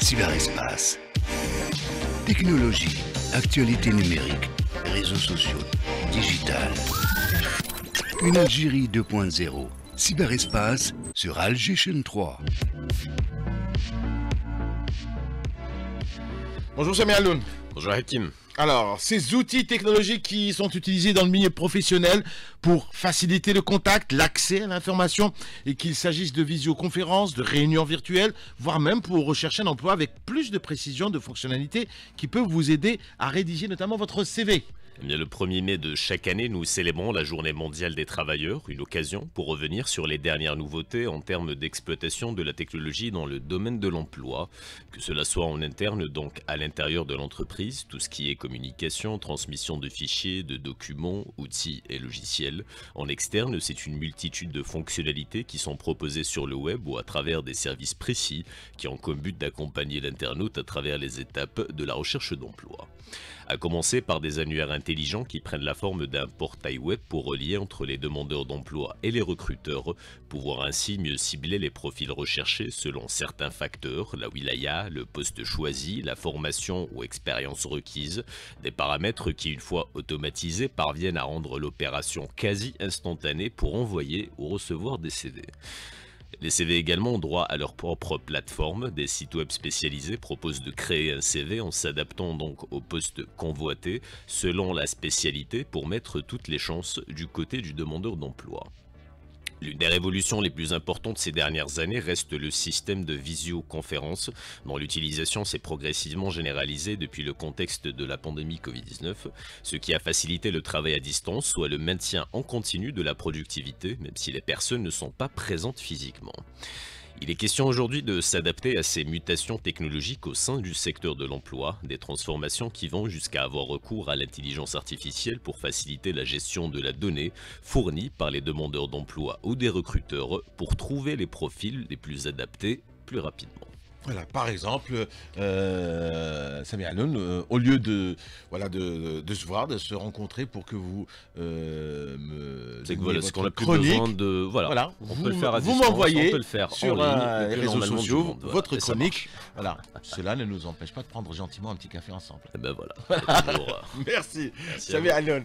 Cyberespace. Technologie, actualité numérique, réseaux sociaux, digital. Une Algérie 2.0. Cyberespace sur Alger 3. Bonjour Samir Bonjour Hakim. Alors, ces outils technologiques qui sont utilisés dans le milieu professionnel pour faciliter le contact, l'accès à l'information, et qu'il s'agisse de visioconférences, de réunions virtuelles, voire même pour rechercher un emploi avec plus de précision, de fonctionnalités qui peuvent vous aider à rédiger notamment votre CV. Eh le 1er mai de chaque année, nous célébrons la Journée mondiale des travailleurs, une occasion pour revenir sur les dernières nouveautés en termes d'exploitation de la technologie dans le domaine de l'emploi, que cela soit en interne, donc à l'intérieur de l'entreprise, tout ce qui est communication, transmission de fichiers, de documents, outils et logiciels. En externe, c'est une multitude de fonctionnalités qui sont proposées sur le web ou à travers des services précis qui ont comme but d'accompagner l'internaute à travers les étapes de la recherche d'emploi. À commencer par des annuaires intelligents qui prennent la forme d'un portail web pour relier entre les demandeurs d'emploi et les recruteurs, pouvoir ainsi mieux cibler les profils recherchés selon certains facteurs, la wilaya, le poste choisi, la formation ou expérience requise, des paramètres qui, une fois automatisés, parviennent à rendre l'opération quasi instantanée pour envoyer ou recevoir des CD. Les CV également ont droit à leur propre plateforme, des sites web spécialisés proposent de créer un CV en s'adaptant donc au poste convoité selon la spécialité pour mettre toutes les chances du côté du demandeur d'emploi. L'une des révolutions les plus importantes ces dernières années reste le système de visioconférence, dont l'utilisation s'est progressivement généralisée depuis le contexte de la pandémie Covid-19, ce qui a facilité le travail à distance, soit le maintien en continu de la productivité, même si les personnes ne sont pas présentes physiquement. Il est question aujourd'hui de s'adapter à ces mutations technologiques au sein du secteur de l'emploi, des transformations qui vont jusqu'à avoir recours à l'intelligence artificielle pour faciliter la gestion de la donnée fournie par les demandeurs d'emploi ou des recruteurs pour trouver les profils les plus adaptés plus rapidement. Voilà, par exemple, euh, Samir Hanoun, euh, au lieu de, voilà, de, se voir, de se rencontrer pour que vous euh, me. C'est voilà, ce qu'on De, voilà, on vous, peut le faire à Vous m'envoyez sur les réseaux sociaux votre chronique. Voilà, cela ne nous empêche pas de prendre gentiment un petit café ensemble. Et eh ben voilà. Euh, merci. Samir